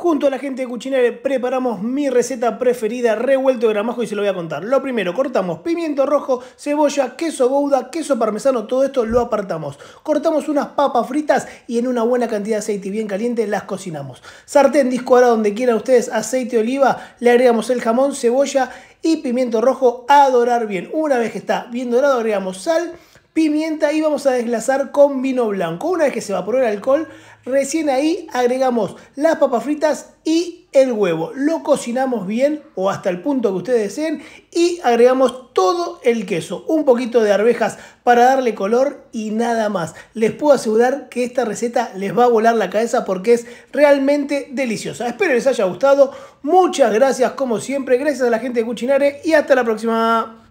Junto a la gente de Cuchinere preparamos mi receta preferida, revuelto de gramajo y se lo voy a contar. Lo primero, cortamos pimiento rojo, cebolla, queso gouda, queso parmesano, todo esto lo apartamos. Cortamos unas papas fritas y en una buena cantidad de aceite bien caliente las cocinamos. Sartén, disco ahora donde quieran ustedes, aceite oliva, le agregamos el jamón, cebolla y pimiento rojo a dorar bien. Una vez que está bien dorado agregamos sal, pimienta y vamos a desglasar con vino blanco. Una vez que se va evaporó el alcohol, recién ahí agregamos las papas fritas y el huevo. Lo cocinamos bien o hasta el punto que ustedes deseen y agregamos todo el queso, un poquito de arvejas para darle color y nada más. Les puedo asegurar que esta receta les va a volar la cabeza porque es realmente deliciosa. Espero les haya gustado. Muchas gracias como siempre. Gracias a la gente de Cuchinare y hasta la próxima.